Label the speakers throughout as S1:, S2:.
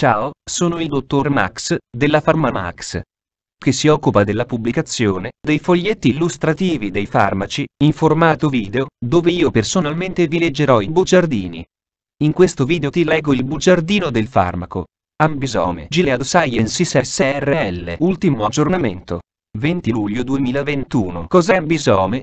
S1: Ciao, sono il dottor Max, della PharmaMax, che si occupa della pubblicazione dei foglietti illustrativi dei farmaci, in formato video, dove io personalmente vi leggerò i bugiardini. In questo video ti leggo il bugiardino del farmaco. Ambisome Gilead Sciences SRL Ultimo aggiornamento. 20 luglio 2021 Cos'è ambisome?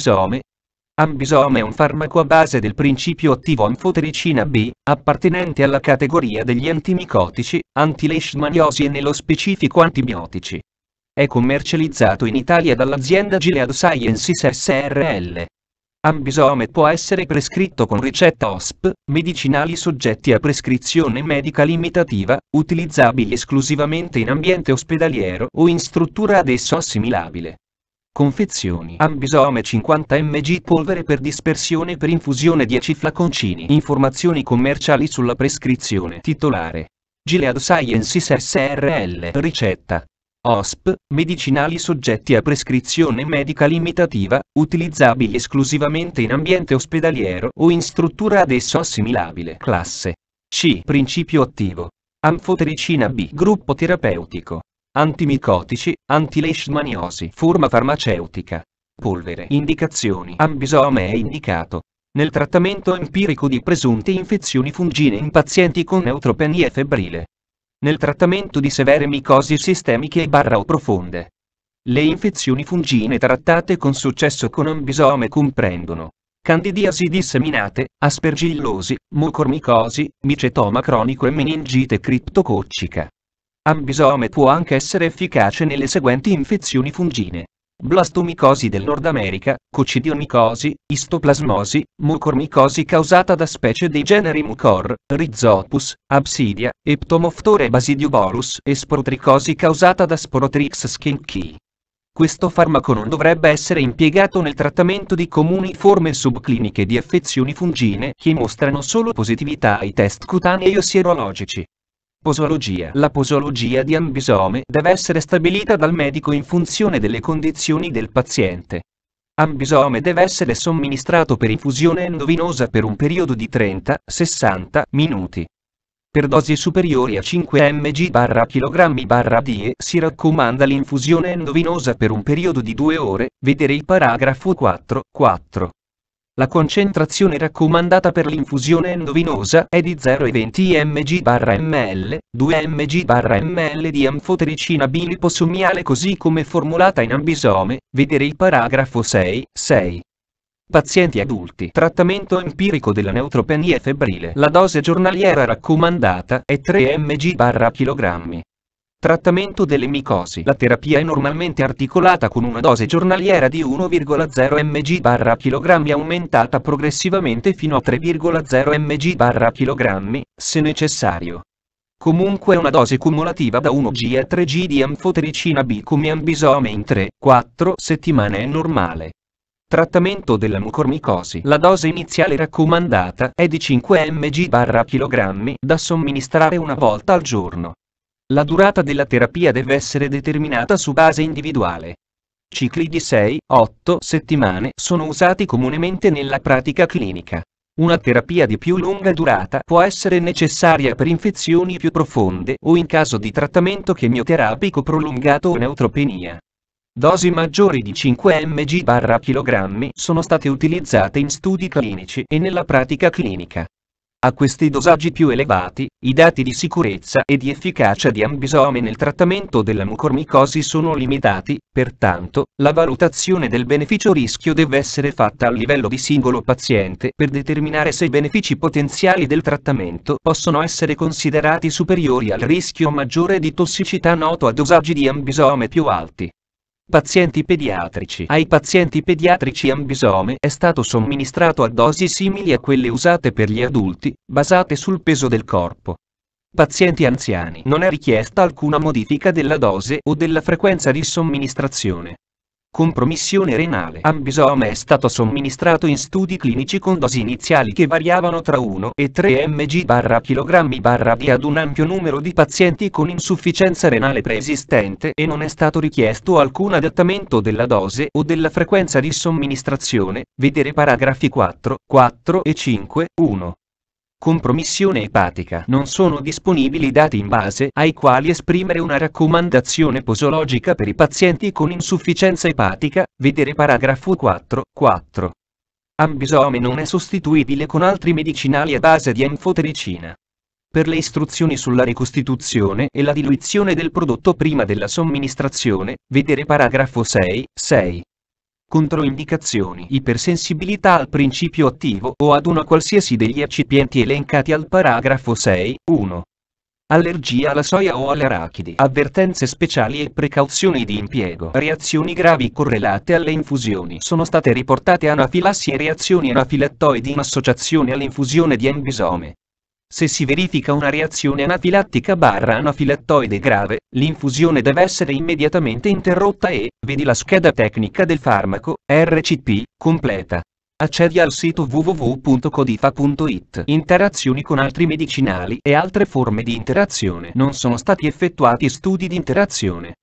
S1: Ambisome. Ambisome è un farmaco a base del principio attivo anfotericina B, appartenente alla categoria degli antimicotici, antileishmaniosi e nello specifico antibiotici. È commercializzato in Italia dall'azienda Gilead Sciences SRL. Ambisome può essere prescritto con ricetta OSP, medicinali soggetti a prescrizione medica limitativa, utilizzabili esclusivamente in ambiente ospedaliero o in struttura ad esso assimilabile confezioni. Ambisome 50 mg polvere per dispersione per infusione 10 flaconcini. Informazioni commerciali sulla prescrizione. Titolare. Gilead Sciences SRL. Ricetta. OSP, medicinali soggetti a prescrizione medica limitativa, utilizzabili esclusivamente in ambiente ospedaliero o in struttura ad esso assimilabile. Classe. C. Principio attivo. Amfotericina B. Gruppo terapeutico. Antimicotici, antileishmaniosi, forma farmaceutica. Polvere. Indicazioni. Ambisome è indicato. Nel trattamento empirico di presunte infezioni fungine in pazienti con neutropenia febbrile. Nel trattamento di severe micosi sistemiche e barra o profonde. Le infezioni fungine trattate con successo con ambisome comprendono candidiasi disseminate, aspergillosi, mucormicosi, micetoma cronico e meningite criptococcica. Ambisome può anche essere efficace nelle seguenti infezioni fungine. Blastomicosi del Nord America, coccidiomicosi, istoplasmosi, mucormicosi causata da specie dei generi Mucor, rizopus, Absidia, Eptomoftore basidioborus e Sporotricosi causata da Sporotrix skinchi. Questo farmaco non dovrebbe essere impiegato nel trattamento di comuni forme subcliniche di affezioni fungine che mostrano solo positività ai test cutanei o sierologici. Posologia. La posologia di ambisome deve essere stabilita dal medico in funzione delle condizioni del paziente. Ambisome deve essere somministrato per infusione endovinosa per un periodo di 30-60 minuti. Per dosi superiori a 5 mg/kg/die si raccomanda l'infusione endovinosa per un periodo di 2 ore, vedere il paragrafo 4, 4. La concentrazione raccomandata per l'infusione endovinosa è di 0,20 mg/ml, 2 mg/ml di anfotericina biliposomiale così come formulata in ambisome, vedere il paragrafo 6, 6. Pazienti adulti. Trattamento empirico della neutropenia febbrile. La dose giornaliera raccomandata è 3 mg/kg. Trattamento delle micosi. La terapia è normalmente articolata con una dose giornaliera di 1,0 mg/kg aumentata progressivamente fino a 3,0 mg/kg, se necessario. Comunque una dose cumulativa da 1G a 3G di anfotericina B come ambisome in 3-4 settimane è normale. Trattamento della mucormicosi. La dose iniziale raccomandata è di 5 mg/kg da somministrare una volta al giorno. La durata della terapia deve essere determinata su base individuale. Cicli di 6-8 settimane sono usati comunemente nella pratica clinica. Una terapia di più lunga durata può essere necessaria per infezioni più profonde o in caso di trattamento chemioterapico prolungato o neutropenia. Dosi maggiori di 5 mg/kg sono state utilizzate in studi clinici e nella pratica clinica. A questi dosaggi più elevati, i dati di sicurezza e di efficacia di ambisome nel trattamento della mucormicosi sono limitati, pertanto, la valutazione del beneficio-rischio deve essere fatta a livello di singolo paziente per determinare se i benefici potenziali del trattamento possono essere considerati superiori al rischio maggiore di tossicità noto a dosaggi di ambisome più alti. Pazienti pediatrici. Ai pazienti pediatrici ambisome è stato somministrato a dosi simili a quelle usate per gli adulti, basate sul peso del corpo. Pazienti anziani. Non è richiesta alcuna modifica della dose o della frequenza di somministrazione compromissione renale. Ambisoma è stato somministrato in studi clinici con dosi iniziali che variavano tra 1 e 3 mg barra kg barra B ad un ampio numero di pazienti con insufficienza renale preesistente e non è stato richiesto alcun adattamento della dose o della frequenza di somministrazione, vedere paragrafi 4, 4 e 5, 1 compromissione epatica. Non sono disponibili dati in base ai quali esprimere una raccomandazione posologica per i pazienti con insufficienza epatica, vedere paragrafo 4, 4. Ambisome non è sostituibile con altri medicinali a base di enfotericina. Per le istruzioni sulla ricostituzione e la diluizione del prodotto prima della somministrazione, vedere paragrafo 6, 6. Controindicazioni Ipersensibilità al principio attivo o ad una qualsiasi degli eccipienti elencati al paragrafo 6, 1. Allergia alla soia o alle arachidi. Avvertenze speciali e precauzioni di impiego. Reazioni gravi correlate alle infusioni. Sono state riportate anafilassi e reazioni anafilattoidi in associazione all'infusione di embisome. Se si verifica una reazione anafilattica barra anafilattoide grave, l'infusione deve essere immediatamente interrotta e, vedi la scheda tecnica del farmaco, RCP, completa. Accedi al sito www.codifa.it. Interazioni con altri medicinali e altre forme di interazione. Non sono stati effettuati studi di interazione.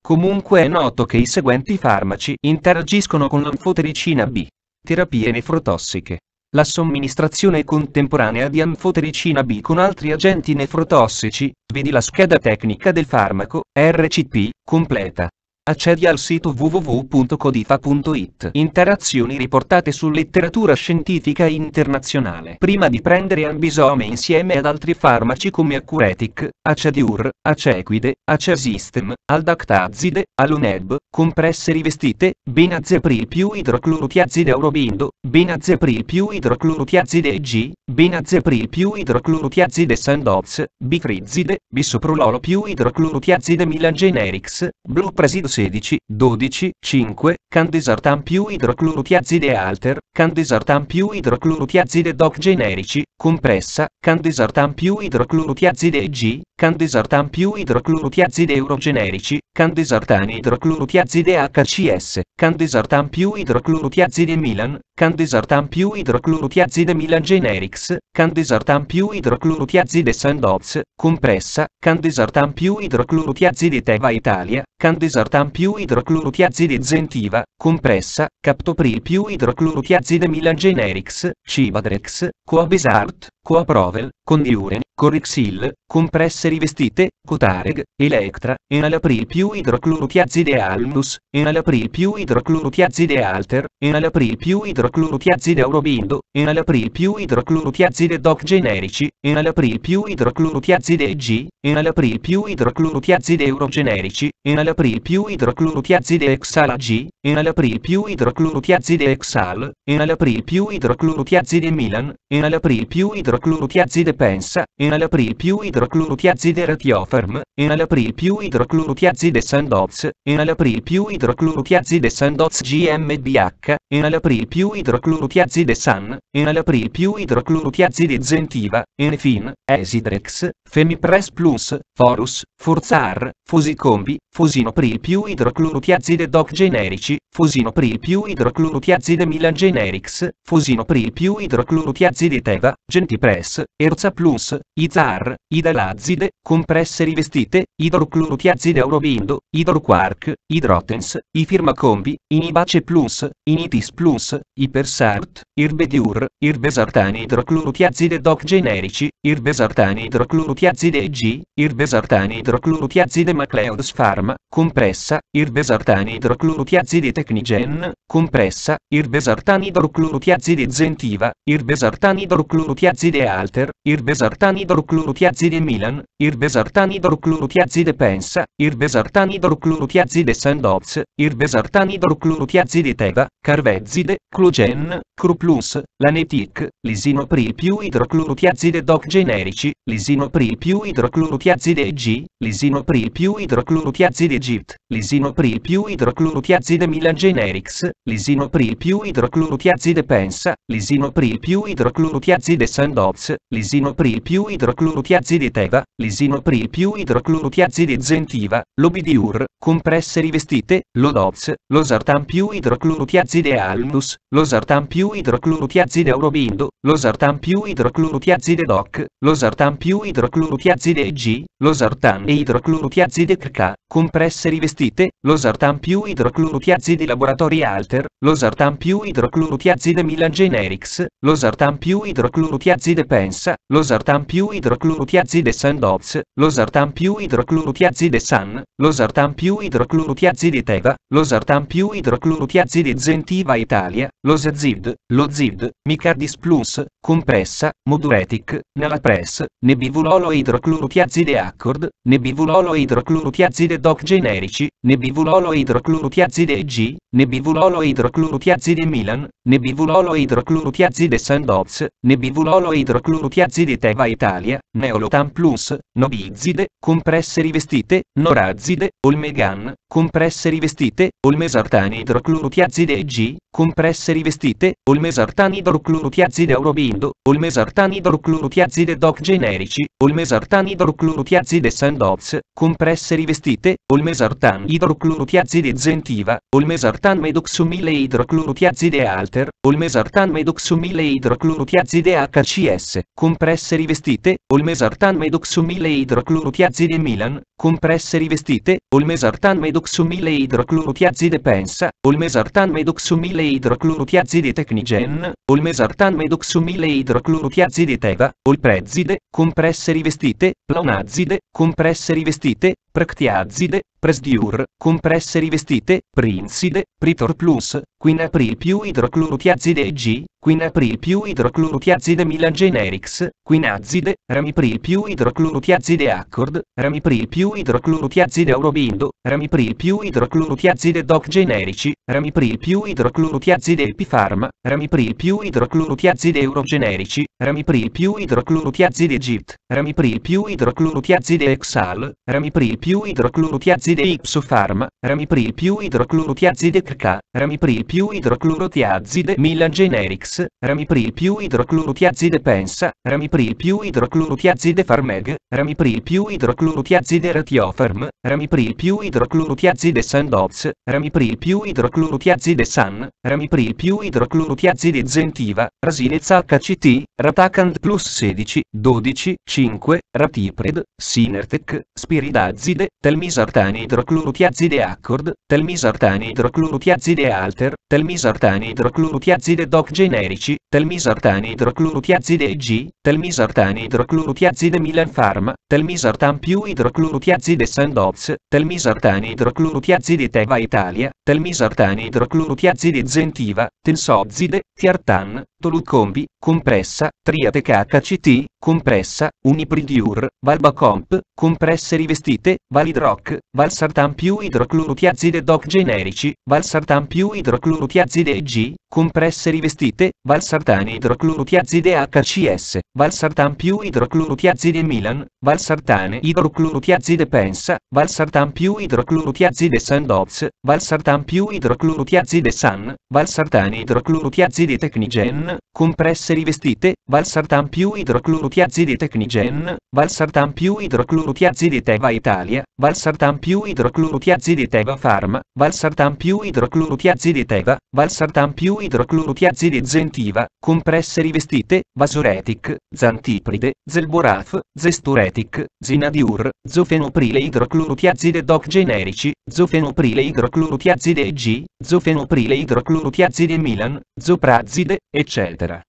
S1: Comunque è noto che i seguenti farmaci interagiscono con l'anfotericina B. Terapie nefrotossiche la somministrazione contemporanea di anfotericina B con altri agenti nefrotossici, vedi la scheda tecnica del farmaco, RCP, completa. Accedi al sito www.codifa.it. Interazioni riportate su letteratura scientifica internazionale. Prima di prendere ambisome insieme ad altri farmaci come Acuretic, Acediur, Acequide, Acesystem, Aldactazide, Aluneb, compresse rivestite, Benazepril più idroclorutiazide Aurobindo, Benazepril più idroclorutiazide EG, Benazepril più idroclorutiazide Sandoz, Bifrizide, Bisoprololo più idroclorutiazide Milan Generics, Blue Presid 16, 12, 5, candesartan più idroclorotiazide alter, candesartan più idroclorotiazide doc generici, compressa, candesartan più idroclorutiazide G, candesartan più idroclorutiazide eurogenerici, candesartan idroclorutiazide HCS, candesartan più idroclorutiazide Milan, candesartan più idroclorutiazide Milan Generics, candesartan più idroclorutiazide Sandoz, compressa, candesartan più idroclorutiazide Teva Italia, candesartan più idroclorutiazide Zentiva, compressa, captopril più idroclorutiazide Milan Generics, Civadrex, Coabesar, Форд Coaprovel, Condiuren, Corrixil, compresse rivestite, Cotareg, Electra, Enalapril più idroclorotiazide almus, Enalapril più idroclorotiazide alter, Enalapril più idroclorotiazide aurobindo, Enalapril più idroclorotiazide doc generici, Enalapril più idroclorotiazide EG, Enalapril più idroclorotiazide eurogenerici, Enalapril più idroclorotiazide exala G, Enalapril più idroclorotiazide exal, Enalapril più idroclorotiazide Milan, Enalapril più idroclorotiazide idroclorotiazide pensa, enalapril più idroclorotiazide retioferm, enalapril più idroclorotiazide sandoz, enalapril più idroclorotiazide sandoz GMBH, enalapril più idroclorotiazide san, enalapril più idroclorotiazide zentiva, enfin, esidrex, femipress plus, forus, forzar, fosicombi, fosinopril più idroclorotiazide doc generici, fosinopril più idroclorotiazide milan generics, fosinopril più idroclorotiazide teva, genti Press, Erza Plus, Izar, Idalazide, compresse rivestite, idroclorutiazide aurobindo, idroquark, idrotens, ifirmacombi, inibace plus, initis plus, ipersart, irbediur, irbesartani idroclorutiazide doc generici, irbesartani idroclorutiazide EG, irbesartani idroclorutiazide macleods pharma, compressa, irbesartani idroclorutiazide technigen, compressa, irbesartani idroclorutiazide zentiva, irbesartani idroclorutiazide Aziende Alter, ir Besartanidor Clurutiazide Milan, ir Besartanidor Clurutiazide Pensa, ir Besartanidor Clurutiazide Sandoz, ir Besartanidor Clurutiazide Teva, Carvezide, Clugen, Cruplus, Lanetic, Lisino più più idroclorutiazide DOC generici, Lisino più più idroclorutiazide G, Lisino più idroclorutiazide Gift, Lisino Pri più idroclorutiazide Milan Generics, Lisino più più idroclorutiazide Pensa, Lisino più più idroclorutiazide Sandoz, Cloz, lisinopril più idroclorutiazide teva, lisinopril più idroclorutiazide zentiva, lobidiur, compresse rivestite, lodoz, losartan più idroclorutiazide almus, losartan più idroclorutiazide aurobindo, losartan più idroclorutiazide doc, losartan più idroclorutiazide G, losartan e idroclorutiazide crk compresse rivestite, losartan più idroclorutiazide laboratory alter, losartan più idroclorutiazide Milan generics, losartan più idroclorutiazide idroclorutiazide pensa, losartan più idroclorutiazide sandoz, losartan più idroclorutiazide san, losartan più idroclorutiazide teva, losartan più idroclorutiazide zentiva italia, losazid, lozid, micardis plus, compressa, moduretic, nalapress, nebivulolo idroclorutiazide accord, nebivulolo idroclorutiazide doc generici, nebivulolo idroclorutiazide G, nebivulolo idroclorutiazide Milan, nebivulolo idroclorutiazide Sandoz, nebivulolo idroclorutiazide Teva Italia, Neolotan Plus, nobizide, compresse rivestite, Norazide, Olmegan, compresse rivestite, olmesartan idroclorutiazide G, compresse rivestite, olmesartan idroclorutiazide Eurobin, lindo, olmesartanidroclorutiazide doc generici, Olmesartan olmesartanidroclorutiazide sandoz, compresse rivestite, olmesartan idroclorutiazide zentiva, olmesartan medoxumile idroclorutiazide alter, olmesartan medoxumile idroclorutiazide HCS, compresse rivestite, olmesartan medoxumile idroclorutiazide Milan, compresse rivestite, olmesartan medoxumile idroclorutiazide pensa, olmesartan medoxumile idroclorutiazide tecnigen, olmesartan medoxumile le idroclorutiaziditeva, olprezide, compresse rivestite, plaunazide, compresse rivestite, practiazide, presdiur, compresse rivestite, prinside, pritor plus, quinapril più idroclorutiazide G, quinapril più idroclorutiazide Milan generics, quinazide, ramipril più idroclorutiazide accord, ramipril più idroclorutiazide eurobindo, ramipril più idroclorutiazide doc generici, ramipril più idroclorutiazide epifarma, ramipril più idroclorutiazide eurogenerici, ramipril più idroclorutiazide git, ramipril più idroclorutiazide exal, ramipril più idroclorutiazide idrotiazide farm, ramipril più idroclorotiazide CK, ramipril più idroclorotiazide Milan Generics, ramipril più idroclorotiazide Pensa, ramipril più idroclorotiazide Farmeg, ramipril più idroclorotiazide Ratiofarm, ramipril più idroclorotiazide Sandoz, ramipril più idroclorotiazide San, ramipril più idroclorotiazide Zentiva, Rasilezza HCT, Ratacant plus 16, 12, 5, Ratipred, Sinertec, Spiridazide, Telmisartani, hidroclorutiazide accord, telmisartan hidroclorutiazide alter, telmisartan hidroclorutiazide doc generici, telmisartan hidroclorutiazide G, telmisartan hidroclorutiazide Milan Pharma, telmisartan più idroclorutiazide Sandoz, telmisartan idroclorutiazide Teva Italia, telmisartan idroclorutiazide Zentiva, tensozide, tiartan, Tolucombi, compressa, Triate KHT, compressa, Unipridiur, Valbacomp, compresse rivestite, Validroc, Valsartan più idroclorutiazide DOC generici, Valsartan più idroclorutiazide G, compresse rivestite, Valsartan idroclorutiazide HCS, Valsartan più idroclorutiazide Milan, Valsartane idroclorutiazide Pensa, Valsartan più idroclorutiazide Sandoz, Valsartan più idroclorutiazide San, Valsartan idroclorutiazide Tecnigen, compresse rivestite, Valsartan più idroclorutiazide Technigen, Valsartan più idroclorutiazide Teva Italia, Valsartan più idroclorutiazide Teva Pharma, Valsartan più idroclorutiazide Teva, Valsartan più idroclorutiazide Zentiva, compresse rivestite, Vasuretic, Zantipride, Zelboraf, Zesturetic, Zinadiur, Zofenoprile idroclorutiazide Doc generici, Zofenoprile idroclorutiazide G, Zofenoprile idroclorutiazide Milan, Zoprazide, eccetera eccetera.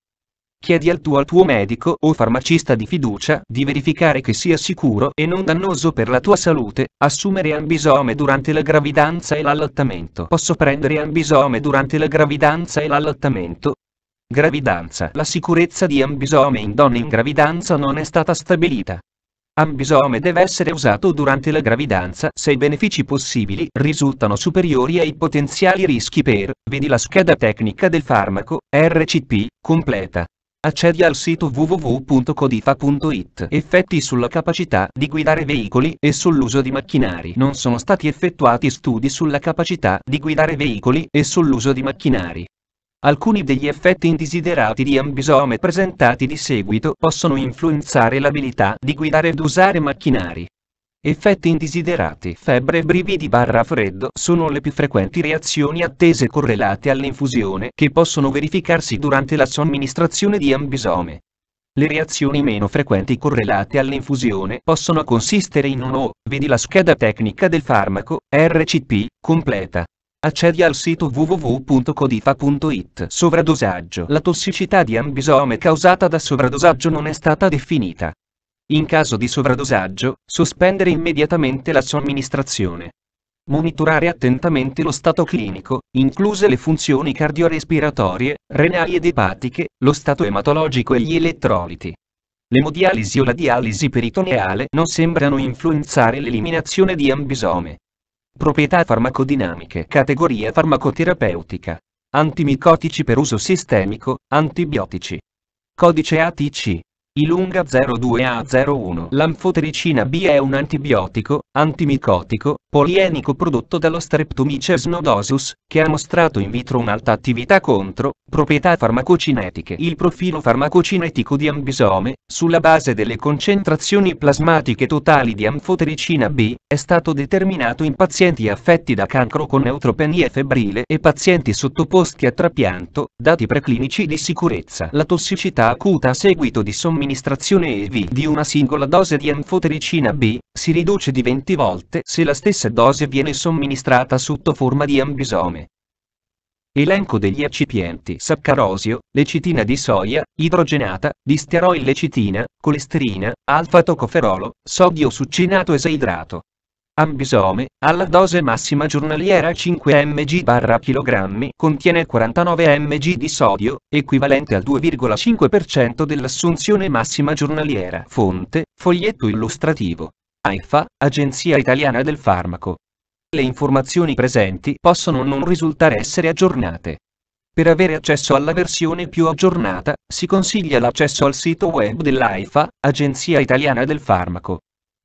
S1: Chiedi al tuo, al tuo medico o farmacista di fiducia di verificare che sia sicuro e non dannoso per la tua salute. Assumere ambisome durante la gravidanza e l'allattamento. Posso prendere ambisome durante la gravidanza e l'allattamento? Gravidanza. La sicurezza di ambisome in donne in gravidanza non è stata stabilita. Ambisome deve essere usato durante la gravidanza se i benefici possibili risultano superiori ai potenziali rischi per, vedi la scheda tecnica del farmaco, RCP, completa. Accedi al sito www.codifa.it. Effetti sulla capacità di guidare veicoli e sull'uso di macchinari. Non sono stati effettuati studi sulla capacità di guidare veicoli e sull'uso di macchinari. Alcuni degli effetti indesiderati di ambisome presentati di seguito possono influenzare l'abilità di guidare ed usare macchinari. Effetti indesiderati Febbre e brividi barra freddo sono le più frequenti reazioni attese correlate all'infusione che possono verificarsi durante la somministrazione di ambisome. Le reazioni meno frequenti correlate all'infusione possono consistere in 1 o, vedi la scheda tecnica del farmaco, RCP, completa. Accedi al sito www.codifa.it. Sovradosaggio. La tossicità di ambisome causata da sovradosaggio non è stata definita. In caso di sovradosaggio, sospendere immediatamente la somministrazione. Monitorare attentamente lo stato clinico, incluse le funzioni cardiorespiratorie, renali ed epatiche, lo stato ematologico e gli elettroliti. L'emodialisi o la dialisi peritoneale non sembrano influenzare l'eliminazione di ambisome. Proprietà farmacodinamiche. Categoria farmacoterapeutica. Antimicotici per uso sistemico, antibiotici. Codice ATC. Ilunga 02A01. L'anfotericina B è un antibiotico, antimicotico, polienico prodotto dallo Streptomyces nodosus, che ha mostrato in vitro un'alta attività contro proprietà farmacocinetiche. Il profilo farmacocinetico di ambisome, sulla base delle concentrazioni plasmatiche totali di anfotericina B, è stato determinato in pazienti affetti da cancro con neutropenia febbrile e pazienti sottoposti a trapianto, dati preclinici di sicurezza. La tossicità acuta a seguito di somministrazione somministrazione IV di una singola dose di anfotericina B si riduce di 20 volte se la stessa dose viene somministrata sotto forma di ambisome. Elenco degli eccipienti saccarosio, lecitina di soia, idrogenata, di lecitina, colesterina, alfa-tocoferolo, sodio succinato esaidrato. Ambisome, alla dose massima giornaliera 5 mg/kg, contiene 49 mg di sodio, equivalente al 2,5% dell'assunzione massima giornaliera. Fonte: Foglietto illustrativo. AIFA, Agenzia Italiana del Farmaco. Le informazioni presenti possono non risultare essere aggiornate. Per avere accesso alla versione più aggiornata, si consiglia l'accesso al sito web dell'AIFA, Agenzia Italiana del Farmaco.